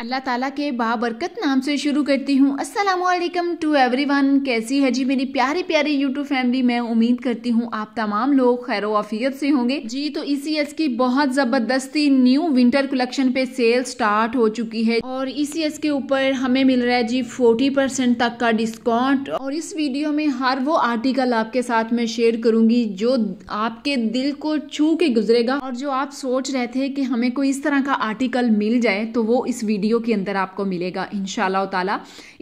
अल्लाह ताला के बाबरकत नाम से शुरू करती हूँ अस्सलाम वालेकुम टू एवरीवन कैसी है जी मेरी प्यारी प्यारी यूट्यूब फैमिली मैं उम्मीद करती हूँ आप तमाम लोग खैर वाफियत से होंगे जी तो ई e की बहुत ज़बरदस्ती न्यू विंटर कलेक्शन पे सेल स्टार्ट हो चुकी है और ई e के ऊपर हमें मिल रहा है जी फोर्टी तक का डिस्काउंट और इस वीडियो में हर वो आर्टिकल आपके साथ में शेयर करूंगी जो आपके दिल को छू के गुजरेगा और जो आप सोच रहे थे कि हमें कोई इस तरह का आर्टिकल मिल जाए तो वो इस वीडियो वीडियो के अंदर आपको मिलेगा इन ताला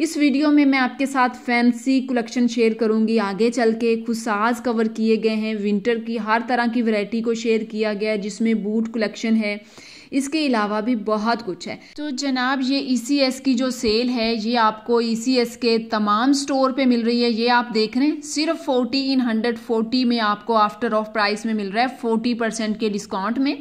इस वीडियो में मैं आपके साथ फैंसी कलेक्शन शेयर करूंगी आगे चल के खुशाज कवर किए गए हैं विंटर की हर तरह की वैरायटी को शेयर किया गया है जिसमें बूट कलेक्शन है इसके अलावा भी बहुत कुछ है तो जनाब ये ई e की जो सेल है ये आपको ई e के तमाम स्टोर पे मिल रही है ये आप देख रहे हैं सिर्फ फोर्टी इन हंड्रेड फोर्टी में आपको आफ्टर ऑफ प्राइस में मिल रहा है फोर्टी परसेंट के डिस्काउंट में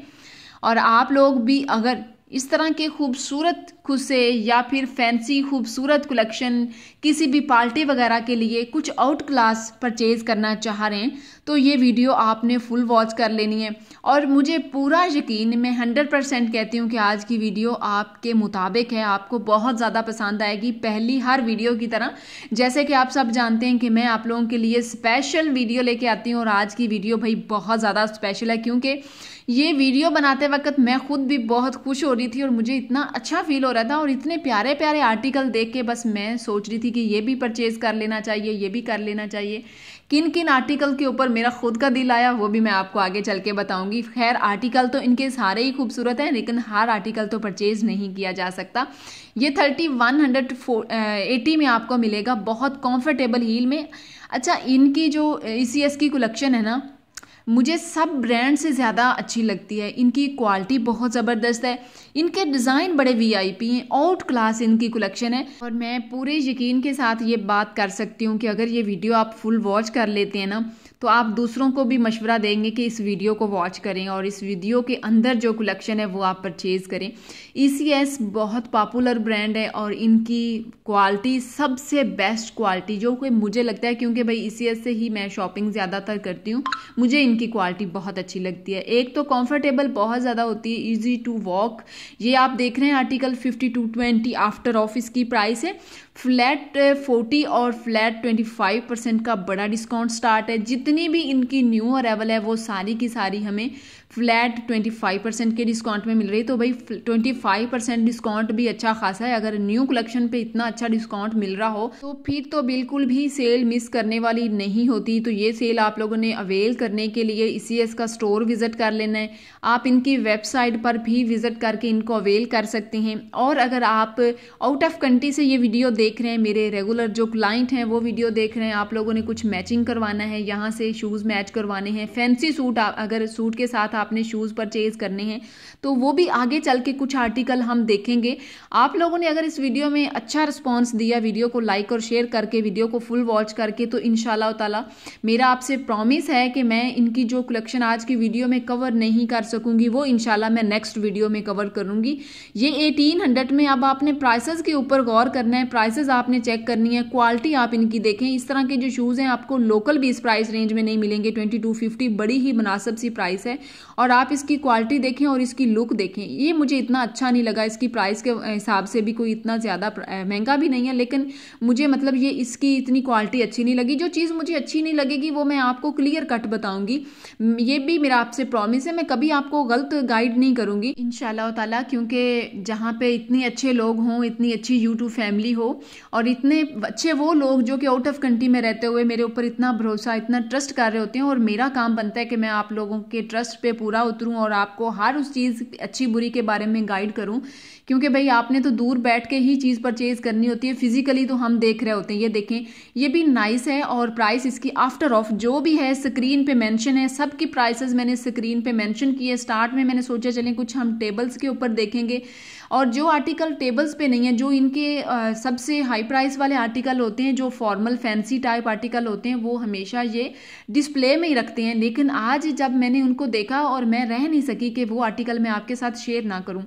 और आप लोग भी अगर इस तरह के खूबसूरत खुसे या फिर फैंसी खूबसूरत कलेक्शन किसी भी पार्टी वगैरह के लिए कुछ आउट क्लास परचेज़ करना चाह रहे हैं तो ये वीडियो आपने फुल वॉच कर लेनी है और मुझे पूरा यकीन मैं हंड्रेड परसेंट कहती हूँ कि आज की वीडियो आपके मुताबिक है आपको बहुत ज़्यादा पसंद आएगी पहली हर वीडियो की तरह जैसे कि आप सब जानते हैं कि मैं आप लोगों के लिए स्पेशल वीडियो लेके आती हूँ और आज की वीडियो भाई बहुत ज़्यादा स्पेशल है क्योंकि ये वीडियो बनाते वक्त मैं खुद भी बहुत खुश हो रही थी और मुझे इतना अच्छा फील हो रहा था और इतने प्यारे प्यारे आर्टिकल देख के बस मैं सोच रही थी कि ये भी परचेज़ कर लेना चाहिए ये भी कर लेना चाहिए किन किन आर्टिकल के ऊपर मेरा खुद का दिल आया वो भी मैं आपको आगे चल के बताऊँगी खैर आर्टिकल तो इनके सारे ही खूबसूरत हैं लेकिन हर आर्टिकल तो परचेज़ नहीं किया जा सकता ये थर्टी वन हंड्रेड एटी में आपको मिलेगा बहुत कंफर्टेबल हील में अच्छा इनकी जो ई सी एस की कलेक्शन है ना मुझे सब ब्रांड से ज़्यादा अच्छी लगती है इनकी क्वालिटी बहुत ज़बरदस्त है इनके डिज़ाइन बड़े वीआईपी हैं आउट क्लास इनकी कलेक्शन है और मैं पूरे यकीन के साथ ये बात कर सकती हूँ कि अगर ये वीडियो आप फुल वॉच कर लेते हैं ना तो आप दूसरों को भी मशवरा देंगे कि इस वीडियो को वॉच करें और इस वीडियो के अंदर जो कलेक्शन है वो आप परचेज़ करें ई e बहुत पॉपुलर ब्रांड है और इनकी क्वालिटी सबसे बेस्ट क्वालिटी जो कि मुझे लगता है क्योंकि भाई ई e से ही मैं शॉपिंग ज़्यादातर करती हूँ मुझे इनकी क्वालिटी बहुत अच्छी लगती है एक तो कंफर्टेबल बहुत ज़्यादा होती है ईजी टू वॉक ये आप देख रहे हैं article fifty two twenty after office की प्राइस है फ्लैट फोर्टी और फ्लैट ट्वेंटी फाइव परसेंट का बड़ा डिस्काउंट स्टार्ट है जितनी भी इनकी न्यू अरेवल है वो सारी की सारी हमें फ्लैट ट्वेंटी फाइव परसेंट के डिस्काउंट में मिल रही है तो भाई ट्वेंटी फाइव परसेंट डिस्काउंट भी अच्छा खासा है अगर न्यू कलेक्शन पे इतना अच्छा डिस्काउंट मिल रहा हो तो फिर तो बिल्कुल भी सेल मिस करने वाली नहीं होती तो ये सेल आप लोगों ने अवेल करने के लिए ई e का स्टोर विजिट कर लेना है आप इनकी वेबसाइट पर भी विजिट करके इनको अवेल कर सकते हैं और अगर आप आउट ऑफ कंट्री से ये वीडियो देख देख रहे हैं मेरे रेगुलर जो क्लाइंट हैं वो वीडियो देख रहे हैं आप लोगों ने कुछ मैचिंग करवाना है यहाँ से शूज़ मैच करवाने हैं फैंसी सूट अगर सूट के साथ आपने शूज़ परचेज करने हैं तो वो भी आगे चल के कुछ आर्टिकल हम देखेंगे आप लोगों ने अगर इस वीडियो में अच्छा रिस्पॉन्स दिया वीडियो को लाइक और शेयर करके वीडियो को फुल वॉच करके तो इन ताला मेरा आपसे प्रॉमिस है कि मैं इनकी जो कलेक्शन आज की वीडियो में कवर नहीं कर सकूंगी वो इन मैं नेक्स्ट वीडियो में कवर करूंगी ये 1800 में अब आपने प्राइसेस के ऊपर गौर करना है प्राइस प्राइसेस आपने चेक करनी है क्वालिटी आप इनकी देखें इस तरह के जो शूज़ हैं आपको लोकल भी इस प्राइस रेंज में नहीं मिलेंगे ट्वेंटी टू फिफ्टी बड़ी ही मुनासब सी प्राइस है और आप इसकी क्वालिटी देखें और इसकी लुक देखें ये मुझे इतना अच्छा नहीं लगा इसकी प्राइस के हिसाब से भी कोई इतना ज़्यादा महंगा भी नहीं है लेकिन मुझे मतलब ये इसकी इतनी क्वालिटी अच्छी नहीं लगी जो चीज़ मुझे अच्छी नहीं लगेगी वो मैं आपको क्लियर कट बताऊँगी ये भी मेरा आपसे प्रॉमिस है मैं कभी आपको गलत गाइड नहीं करूँगी इन ताला क्योंकि जहाँ पर इतने अच्छे लोग हों इतनी अच्छी यूट्यूब फैमिली हो और इतने अच्छे वो लोग जो कि आउट ऑफ कंट्री में रहते हुए मेरे ऊपर इतना भरोसा इतना ट्रस्ट कर रहे होते हैं और मेरा काम बनता है कि मैं आप लोगों के ट्रस्ट पे पूरा पूरा उतरूँ और आपको हर उस चीज़ अच्छी बुरी के बारे में गाइड करूँ क्योंकि भाई आपने तो दूर बैठ के ही चीज़ परचेज़ करनी होती है फिजिकली तो हम देख रहे होते हैं ये देखें ये भी नाइस है और प्राइस इसकी आफ्टर ऑफ जो भी है स्क्रीन पे मेंशन है सबकी प्राइसेस मैंने स्क्रीन पे मेंशन की है स्टार्ट में मैंने सोचा चलें कुछ हम टेबल्स के ऊपर देखेंगे और जो आर्टिकल टेबल्स पे नहीं है जो इनके सबसे हाई प्राइस वाले आर्टिकल होते हैं जो फॉर्मल फैंसी टाइप आर्टिकल होते हैं वो हमेशा ये डिस्प्ले में ही रखते हैं लेकिन आज जब मैंने उनको देखा और मैं रह नहीं सकी कि वो आर्टिकल मैं आपके साथ शेयर ना करूँ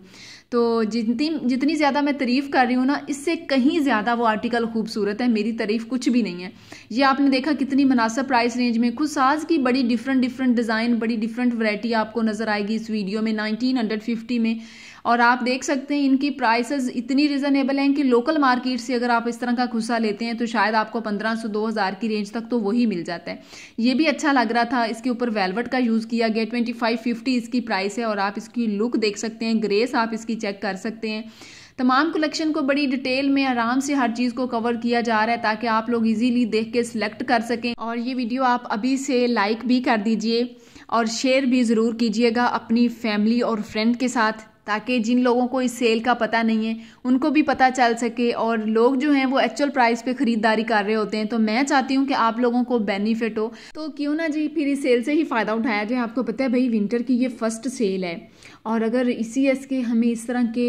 तो जितनी जितनी ज़्यादा मैं तारीफ़ कर रही हूँ ना इससे कहीं ज़्यादा वो आर्टिकल खूबसूरत है मेरी तारीफ़ कुछ भी नहीं है ये आपने देखा कितनी मुनासब प्राइस रेंज में खुद साज की बड़ी डिफरेंट डिफरेंट डिज़ाइन बड़ी डिफरेंट वैरायटी आपको नज़र आएगी इस वीडियो में 1950 में और आप देख सकते हैं इनकी प्राइसेस इतनी रिजनेबल हैं कि लोकल मार्केट से अगर आप इस तरह का खुसा लेते हैं तो शायद आपको पंद्रह सौ दो हज़ार की रेंज तक तो वही मिल जाता है ये भी अच्छा लग रहा था इसके ऊपर वेलवेट का यूज़ किया गया ट्वेंटी फाइव फिफ्टी इसकी प्राइस है और आप इसकी लुक देख सकते हैं ग्रेस आप इसकी चेक कर सकते हैं तमाम कलेक्शन को बड़ी डिटेल में आराम से हर चीज़ को कवर किया जा रहा है ताकि आप लोग इजीली देख के सिलेक्ट कर सकें और ये वीडियो आप अभी से लाइक भी कर दीजिए और शेयर भी ज़रूर कीजिएगा अपनी फैमिली और फ्रेंड के साथ ताकि जिन लोगों को इस सेल का पता नहीं है उनको भी पता चल सके और लोग जो हैं वो एक्चुअल प्राइस पे ख़रीदारी कर रहे होते हैं तो मैं चाहती हूँ कि आप लोगों को बेनिफिट हो तो क्यों ना जी फिर इस सेल से ही फ़ायदा उठाया जाए आपको पता है भाई विंटर की ये फर्स्ट सेल है और अगर इसी एस के हमें इस तरह के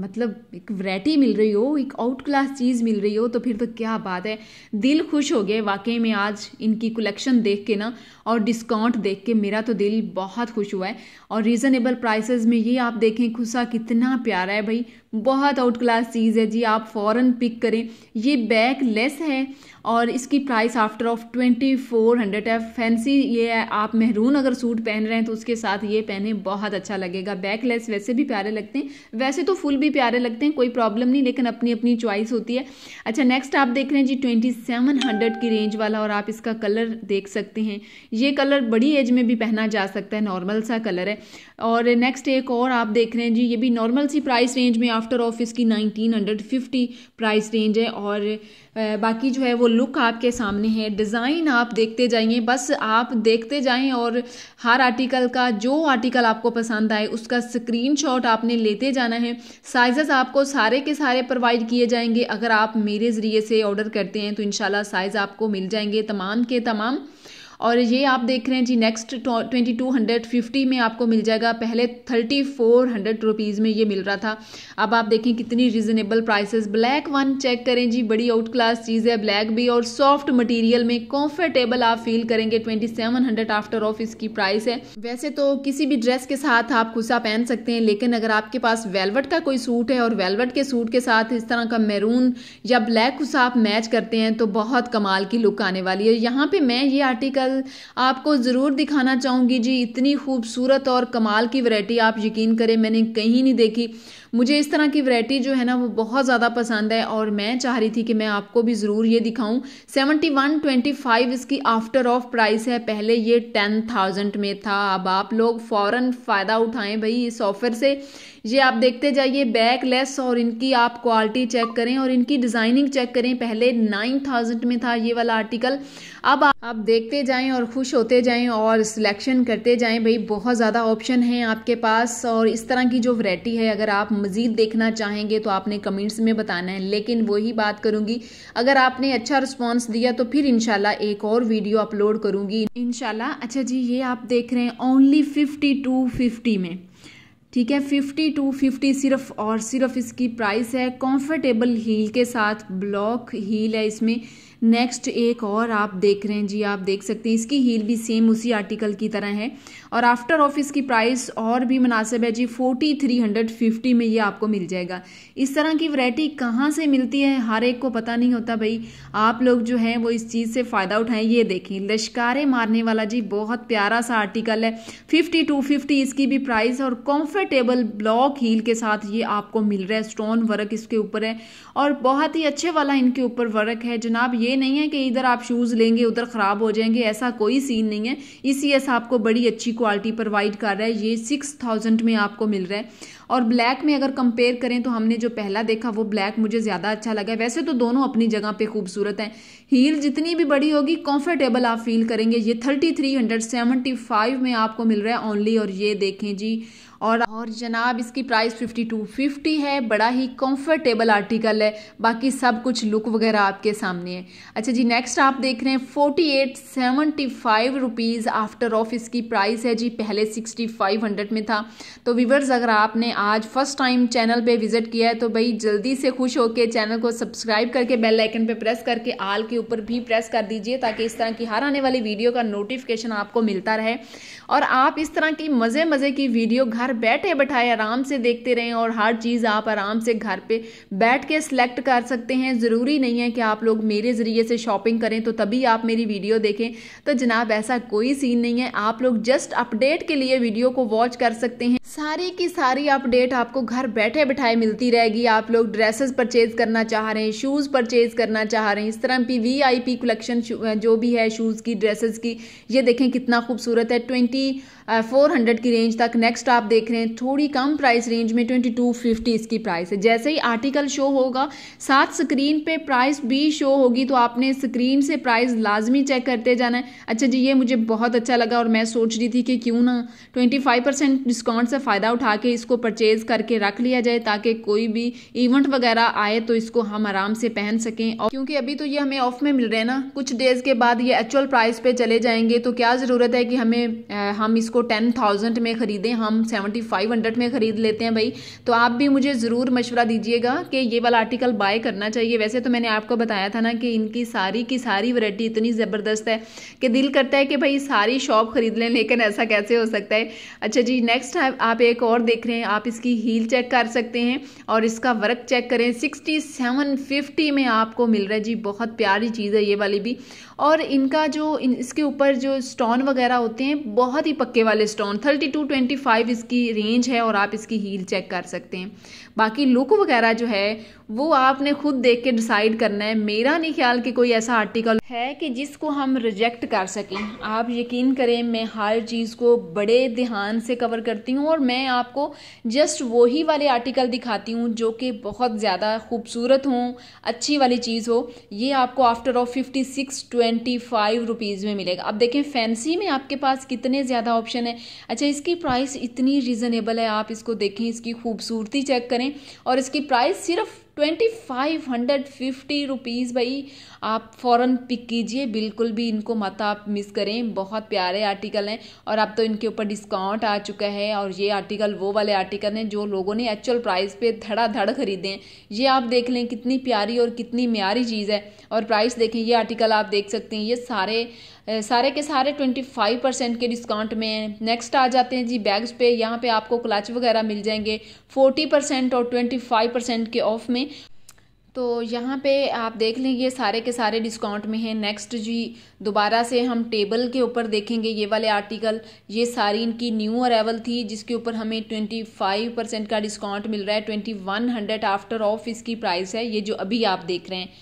मतलब एक वैरायटी मिल रही हो एक आउट क्लास चीज़ मिल रही हो तो फिर तो क्या बात है दिल खुश हो गया वाकई में आज इनकी कलेक्शन देख के ना और डिस्काउंट देख के मेरा तो दिल बहुत खुश हुआ है और रीज़नेबल प्राइसेस में ये आप देखें खुसा कितना प्यारा है भाई बहुत आउट क्लास चीज़ है जी आप फ़ौरन पिक करें ये बैग लेस है और इसकी price after off twenty four hundred है फैंसी ये है आप महरून अगर सूट पहन रहे हैं तो उसके साथ ये पहने बहुत अच्छा लगेगा बैक लेस वैसे भी प्यारे लगते हैं वैसे तो फुल भी प्यारे लगते हैं कोई प्रॉब्लम नहीं लेकिन अपनी अपनी चॉइस होती है अच्छा नेक्स्ट आप देख रहे हैं जी ट्वेंटी सेवन हंड्रेड की रेंज वाला और आप इसका कलर देख सकते हैं ये कलर बड़ी एज में भी पहना जा सकता है नॉर्मल सा कलर है और नेक्स्ट एक और आप देख रहे हैं जी ये भी नॉर्मल सी प्राइस रेंज में आप आफ्टर ऑफ इसकी 1950 प्राइस रेंज है और बाकी जो है वो लुक आपके सामने है डिज़ाइन आप देखते जाइए बस आप देखते जाएं और हर आर्टिकल का जो आर्टिकल आपको पसंद आए उसका स्क्रीनशॉट आपने लेते जाना है साइज़ आपको सारे के सारे प्रोवाइड किए जाएंगे अगर आप मेरे ज़रिए से ऑर्डर करते हैं तो इन साइज़ आपको मिल जाएंगे तमाम के तमाम और ये आप देख रहे हैं जी next twenty two hundred fifty में आपको मिल जाएगा पहले थर्टी फोर हंड्रेड रुपीज़ में ये मिल रहा था अब आप देखें कितनी reasonable prices black one check करें जी बड़ी आउट क्लास चीज़ है ब्लैक भी और सॉफ्ट मटेरियल में कंफर्टेबल आप फील करेंगे twenty seven hundred after off इसकी प्राइस है वैसे तो किसी भी ड्रेस के साथ आप खुशा पहन सकते हैं लेकिन अगर आपके पास वेलवेट का कोई सूट है और वेलवेट के सूट के साथ इस तरह का मैरून या ब्लैक खुशा आप मैच करते हैं तो बहुत कमाल की लुक आने वाली है यहाँ पर मैं ये आर्टिकल कल आपको ज़रूर दिखाना चाहूँगी जी इतनी खूबसूरत और कमाल की वरायटी आप यकीन करें मैंने कहीं नहीं देखी मुझे इस तरह की वरायटी जो है ना वो बहुत ज़्यादा पसंद है और मैं चाह रही थी कि मैं आपको भी ज़रूर ये दिखाऊं 7125 इसकी आफ्टर ऑफ प्राइस है पहले ये 10000 में था अब आप लोग फ़ौरन फ़ायदा उठाएं भाई इस ऑफ़र से ये आप देखते जाइए बैक लेस और इनकी आप क्वालिटी चेक करें और इनकी डिज़ाइनिंग चेक करें पहले नाइन थाउजेंड में था ये वाला आर्टिकल अब आप देखते जाएं और खुश होते जाएं और सिलेक्शन करते जाएं भाई बहुत ज़्यादा ऑप्शन हैं आपके पास और इस तरह की जो वैरायटी है अगर आप मज़ीद देखना चाहेंगे तो आपने कमेंट्स में बताना है लेकिन वही बात करूँगी अगर आपने अच्छा रिस्पॉन्स दिया तो फिर इनशाला एक और वीडियो अपलोड करूँगी इनशाला अच्छा जी ये आप देख रहे हैं ओनली फिफ्टी टू फिफ्टी में ठीक है फिफ्टी टू फिफ्टी सिर्फ और सिर्फ इसकी प्राइस है कंफर्टेबल हील के साथ ब्लॉक हील है इसमें नेक्स्ट एक और आप देख रहे हैं जी आप देख सकते हैं इसकी हील भी सेम उसी आर्टिकल की तरह है और आफ्टर ऑफिस की प्राइस और भी मुनासिब है जी फोर्टी थ्री हंड्रेड फिफ्टी में ये आपको मिल जाएगा इस तरह की वैरायटी कहाँ से मिलती है हर एक को पता नहीं होता भाई आप लोग जो हैं वो इस चीज़ से फ़ायदा उठाएं ये देखें लश्कारे मारने वाला जी बहुत प्यारा सा आर्टिकल है फिफ्टी टू फिफ्टी इसकी भी प्राइस और कंफर्टेबल ब्लॉक हील के साथ ये आपको मिल रहा है स्टोन वर्क इसके ऊपर है और बहुत ही अच्छे वाला इनके ऊपर वर्क है जनाब ये ये नहीं है कि इधर आप शूज़ लेंगे उधर ख़राब हो जाएंगे ऐसा कोई सीन नहीं है इसी एस आपको बड़ी अच्छी क्वालिटी प्रोवाइड कर रहा है ये सिक्स थाउजेंड में आपको मिल रहा है और ब्लैक में अगर कंपेयर करें तो हमने जो पहला देखा वो ब्लैक मुझे ज़्यादा अच्छा लगा वैसे तो दोनों अपनी जगह पर खूबसूरत हैं हील जितनी भी बड़ी होगी कंफर्टेबल आप फील करेंगे ये थर्टी थ्री हंड्रेड फाइव में आपको मिल रहा है ओनली और ये देखें जी और और जनाब इसकी प्राइस फिफ्टी टू फिफ्टी है बड़ा ही कंफर्टेबल आर्टिकल है बाकी सब कुछ लुक वगैरह आपके सामने है अच्छा जी नेक्स्ट आप देख रहे हैं forty eight seventy five rupees after off इसकी प्राइस है जी पहले सिक्सटी फाइव हंड्रेड में था तो व्यूवर्स अगर आपने आज फर्स्ट टाइम चैनल पे विजिट किया है तो भाई जल्दी से खुश होकर चैनल को सब्सक्राइब करके बेल आइकन पे प्रेस करके आल के ऊपर भी प्रेस कर दीजिए ताकि इस तरह की हर आने वाली वीडियो का नोटिफिकेशन आपको मिलता रहे और आप इस तरह की मज़े मज़े की वीडियो घर घर बैठे बैठाए आराम से देखते रहें और हर चीज़ आप आराम से घर पे बैठ के सिलेक्ट कर सकते हैं ज़रूरी नहीं है कि आप लोग मेरे ज़रिए से शॉपिंग करें तो तभी आप मेरी वीडियो देखें तो जनाब ऐसा कोई सीन नहीं है आप लोग जस्ट अपडेट के लिए वीडियो को वॉच कर सकते हैं सारी की सारी अपडेट आपको घर बैठे बैठाए मिलती रहेगी आप लोग ड्रेसेस परचेज करना चाह रहे हैं शूज़ परचेज करना चाह रहे हैं इस तरह की वी आई पी कलेक्शन जो भी है शूज़ की ड्रेसेस की ये देखें कितना खूबसूरत है ट्वेंटी फोर uh, हंड्रेड की रेंज तक नेक्स्ट आप देख रहे हैं थोड़ी कम प्राइस रेंज में ट्वेंटी टू फिफ्टी इसकी प्राइस है जैसे ही आर्टिकल शो होगा साथ स्क्रीन पे प्राइस भी शो होगी तो आपने स्क्रीन से प्राइस लाजमी चेक करते जाना है अच्छा जी ये मुझे बहुत अच्छा लगा और मैं सोच रही थी कि क्यों ना ट्वेंटी फाइव परसेंट डिस्काउंट से फ़ायदा उठा के इसको परचेज़ करके रख लिया जाए ताकि कोई भी इवेंट वगैरह आए तो इसको हम आराम से पहन सकें और क्योंकि अभी तो ये हमें ऑफ में मिल रहे हैं ना कुछ डेज़ के बाद ये एक्चुअल प्राइस पे चले जाएंगे तो क्या ज़रूरत है कि हमें आ, हम इसको इसको टेन थाउजेंड में ख़रीदें हम सेवेंटी फाइव हंड्रेड में ख़रीद लेते हैं भाई तो आप भी मुझे ज़रूर मशवरा दीजिएगा कि ये वाला आर्टिकल बाय करना चाहिए वैसे तो मैंने आपको बताया था ना कि इनकी सारी की सारी वरायटी इतनी ज़बरदस्त है कि दिल करता है कि भाई सारी शॉप ख़रीद लें लेकिन ऐसा कैसे हो सकता है अच्छा जी नेक्स्ट आप एक और देख रहे हैं आप इसकी हील चेक कर सकते हैं और इसका वर्क चेक करें सिक्सटी सेवन फिफ्टी में आपको मिल रहा है जी बहुत प्यारी चीज़ है ये वाली भी और इनका जो इन, इसके ऊपर जो स्टोन वगैरह होते हैं बहुत ही पक्के वाले stone thirty two twenty five इसकी रेंज है और आप इसकी हील चेक कर सकते हैं बाकी लुक वगैरह जो है वो आपने खुद देख के डिसाइड करना है मेरा नहीं ख्याल कि कोई ऐसा आर्टिकल है कि जिसको हम रिजेक्ट कर सकें आप यकीन करें मैं हर चीज़ को बड़े ध्यान से कवर करती हूँ और मैं आपको जस्ट वही वाले आर्टिकल दिखाती हूँ जो कि बहुत ज़्यादा खूबसूरत हों अच्छी वाली चीज़ हो ये आपको after off fifty six twenty five rupees में मिलेगा अब देखें फैंसी में आपके पास कितने ज़्यादा ऑप्शन ऑप्शन है अच्छा इसकी प्राइस इतनी रीज़नेबल है आप इसको देखें इसकी खूबसूरती चेक करें और इसकी प्राइस सिर्फ twenty five hundred fifty rupees भाई आप फ़ौर पिक कीजिए बिल्कुल भी इनको मत आप मिस करें बहुत प्यारे आर्टिकल हैं और अब तो इनके ऊपर डिस्काउंट आ चुका है और ये आर्टिकल वो वाले आर्टिकल हैं जो लोगों ने एक्चुअल प्राइस पे धड़ाधड़ खरीदे हैं ये आप देख लें कितनी प्यारी और कितनी म्यारी चीज़ है और प्राइस देखें ये आर्टिकल आप देख सकते हैं ये सारे सारे के सारे ट्वेंटी फाइव परसेंट के डिस्काउंट में हैं नेक्स्ट आ जाते हैं जी बैग्स पे यहाँ पे आपको क्लच वगैरह मिल जाएंगे फोर्टी परसेंट और ट्वेंटी फाइव परसेंट के ऑफ में तो यहाँ पे आप देख लें ये सारे के सारे डिस्काउंट में हैं नेक्स्ट जी दोबारा से हम टेबल के ऊपर देखेंगे ये वाले आर्टिकल ये सारी इनकी न्यू अरेवल थी जिसके ऊपर हमें ट्वेंटी फाइव परसेंट का डिस्काउंट मिल रहा है twenty one hundred after off इसकी प्राइस है ये जो अभी आप देख रहे हैं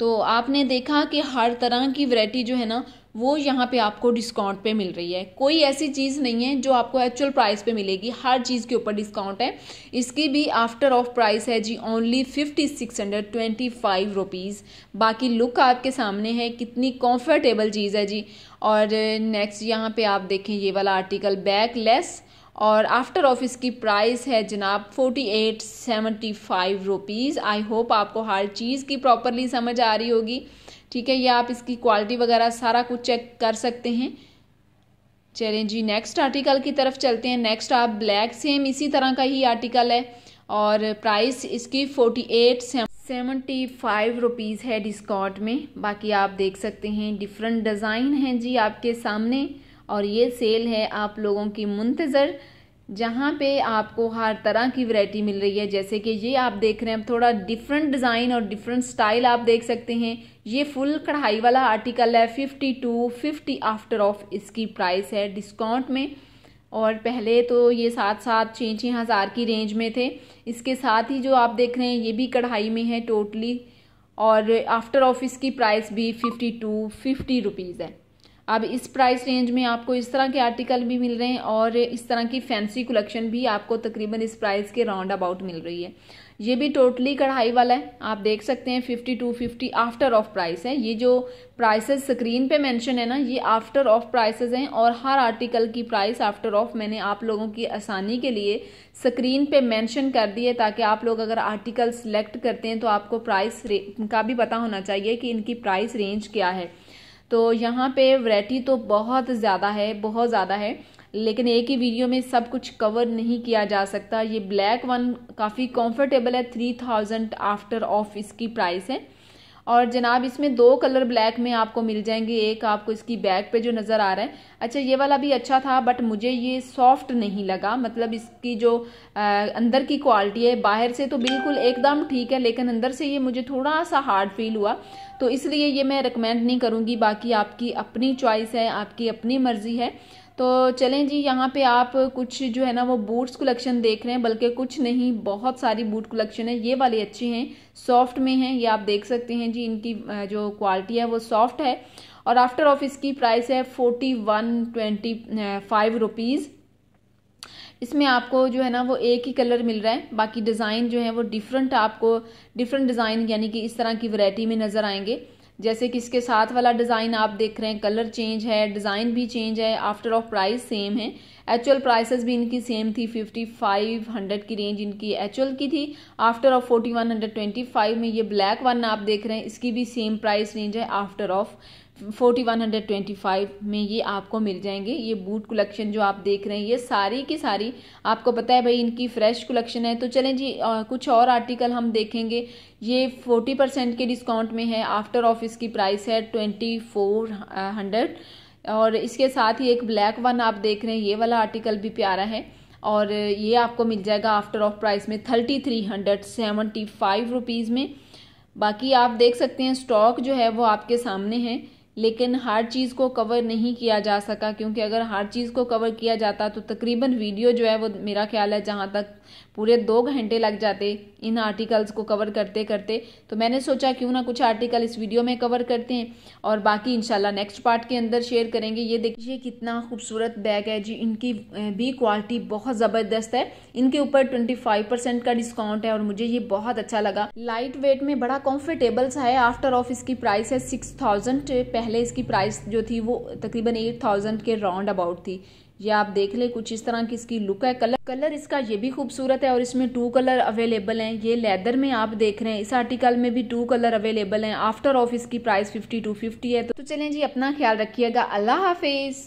तो आपने देखा कि हर तरह की वरायटी जो है ना वो यहाँ पे आपको डिस्काउंट पे मिल रही है कोई ऐसी चीज़ नहीं है जो आपको एक्चुअल प्राइस पे मिलेगी हर चीज़ के ऊपर डिस्काउंट है इसकी भी आफ्टर ऑफ प्राइस है जी only fifty six hundred twenty five rupees बाकी लुक आपके सामने है कितनी कंफर्टेबल चीज़ है जी और नेक्स्ट यहाँ पे आप देखें ये वाला आर्टिकल बैक लेस और आफ्टर ऑफ़ इसकी प्राइस है जनाब forty eight seventy five rupees I hope आपको हर चीज़ की प्रॉपरली समझ आ रही होगी ठीक है ये आप इसकी क्वालिटी वगैरह सारा कुछ चेक कर सकते हैं चलें जी नेक्स्ट आर्टिकल की तरफ चलते हैं नेक्स्ट आप ब्लैक सेम इसी तरह का ही आर्टिकल है और प्राइस इसकी forty eight seventy five rupees है डिस्काउंट में बाकी आप देख सकते हैं डिफरेंट डिज़ाइन हैं जी आपके सामने और ये सेल है आप लोगों की मुंतज़र जहाँ पे आपको हर तरह की वैरायटी मिल रही है जैसे कि ये आप देख रहे हैं थोड़ा डिफरेंट डिज़ाइन और डिफरेंट स्टाइल आप देख सकते हैं ये फुल कढ़ाई वाला आर्टिकल है fifty two fifty after off इसकी प्राइस है डिस्काउंट में और पहले तो ये सात सात छः छः हज़ार की रेंज में थे इसके साथ ही जो आप देख रहे हैं ये भी कढ़ाई में है टोटली और आफ्टर ऑफ इसकी प्राइस भी फिफ्टी टू फिफ्टी रुपीज़ है अब इस प्राइस रेंज में आपको इस तरह के आर्टिकल भी मिल रहे हैं और इस तरह की फैंसी कलेक्शन भी आपको तकरीबन इस प्राइस के राउंड अबाउट मिल रही है ये भी टोटली कढ़ाई वाला है आप देख सकते हैं fifty two fifty after off price है ये जो प्राइसेस स्क्रीन पे मेंशन है ना ये आफ्टर ऑफ प्राइसेस हैं और हर आर्टिकल की प्राइस आफ्टर ऑफ मैंने आप लोगों की आसानी के लिए स्क्रीन पे मेंशन कर दिए ताकि आप लोग अगर आर्टिकल सेलेक्ट करते हैं तो आपको प्राइस का भी पता होना चाहिए कि इनकी प्राइस रेंज क्या है तो यहाँ पे वैरायटी तो बहुत ज़्यादा है बहुत ज़्यादा है लेकिन एक ही वीडियो में सब कुछ कवर नहीं किया जा सकता ये ब्लैक वन काफ़ी कंफर्टेबल है थ्री थाउजेंड आफ्टर ऑफ इसकी प्राइस है और जनाब इसमें दो कलर ब्लैक में आपको मिल जाएंगे एक आपको इसकी बैक पे जो नज़र आ रहा है अच्छा ये वाला भी अच्छा था बट मुझे ये सॉफ्ट नहीं लगा मतलब इसकी जो आ, अंदर की क्वालिटी है बाहर से तो बिल्कुल एकदम ठीक है लेकिन अंदर से ये मुझे थोड़ा सा हार्ड फील हुआ तो इसलिए ये मैं रिकमेंड नहीं करूँगी बाकी आपकी अपनी चॉइस है आपकी अपनी मर्ज़ी है तो चलें जी यहाँ पे आप कुछ जो है ना वो बूट्स कलेक्शन देख रहे हैं बल्कि कुछ नहीं बहुत सारी बूट कलेक्शन है ये वाले अच्छे हैं सॉफ्ट में हैं ये आप देख सकते हैं जी इनकी जो क्वालिटी है वो सॉफ्ट है और आफ्टर ऑफ इसकी प्राइस है forty one twenty five rupees इसमें आपको जो है ना वो एक ही कलर मिल रहा है बाकी डिज़ाइन जो है वो डिफरेंट आपको डिफरेंट डिज़ाइन यानी कि इस तरह की वैरायटी में नज़र आएंगे जैसे कि इसके साथ वाला डिज़ाइन आप देख रहे हैं कलर चेंज है डिज़ाइन भी चेंज है आफ्टर ऑफ प्राइस सेम है एक्चुअल प्राइसेस भी इनकी सेम थी फिफ्टी फाइव हंड्रेड की रेंज इनकी एक्चुअल की थी after off forty one hundred twenty five में ये ब्लैक वन आप देख रहे हैं इसकी भी सेम प्राइस रेंज है after off forty one hundred twenty five में ये आपको मिल जाएंगे ये बूट कलेक्शन जो आप देख रहे हैं ये सारी की सारी आपको पता है भाई इनकी फ्रेश कलेक्शन है तो चलें जी आ, कुछ और आर्टिकल हम देखेंगे ये फोर्टी परसेंट के डिस्काउंट में है आफ्टर ऑफिस की प्राइस है ट्वेंटी फोर हंड्रेड और इसके साथ ही एक ब्लैक वन आप देख रहे हैं ये वाला आर्टिकल भी प्यारा है और ये आपको मिल जाएगा आफ्टर ऑफ प्राइस में thirty three hundred seventy five rupees में बाकी आप देख सकते हैं स्टॉक जो है वो आपके सामने है लेकिन हर चीज़ को कवर नहीं किया जा सका क्योंकि अगर हर चीज़ को कवर किया जाता तो तकरीबन वीडियो जो है वो मेरा ख्याल है जहाँ तक पूरे दो घंटे लग जाते इन आर्टिकल्स को कवर करते करते तो मैंने सोचा क्यों ना कुछ आर्टिकल इस वीडियो में कवर करते हैं और बाकी इंशाल्लाह नेक्स्ट पार्ट के अंदर शेयर करेंगे ये देखिए कितना खूबसूरत बैग है जी इनकी भी क्वालिटी बहुत ज़बरदस्त है इनके ऊपर ट्वेंटी फाइव परसेंट का डिस्काउंट है और मुझे ये बहुत अच्छा लगा लाइट वेट में बड़ा कम्फर्टेबल सा है आफ्टर ऑफ इसकी प्राइस है सिक्स थाउजेंड पहले इसकी प्राइस जो थी वो तकरीबन एट थाउजेंड के राउंड अबाउट थी ये आप देख ले कुछ इस तरह की इसकी लुक है कलर कलर इसका ये भी खूबसूरत है और इसमें टू कलर अवेलेबल हैं ये लेदर में आप देख रहे हैं इस आर्टिकल में भी टू कलर अवेलेबल हैं आफ्टर ऑफिस की प्राइस फिफ्टी टू फिफ्टी है तो, तो चलें जी अपना ख्याल रखिएगा अल्लाह हाफिज़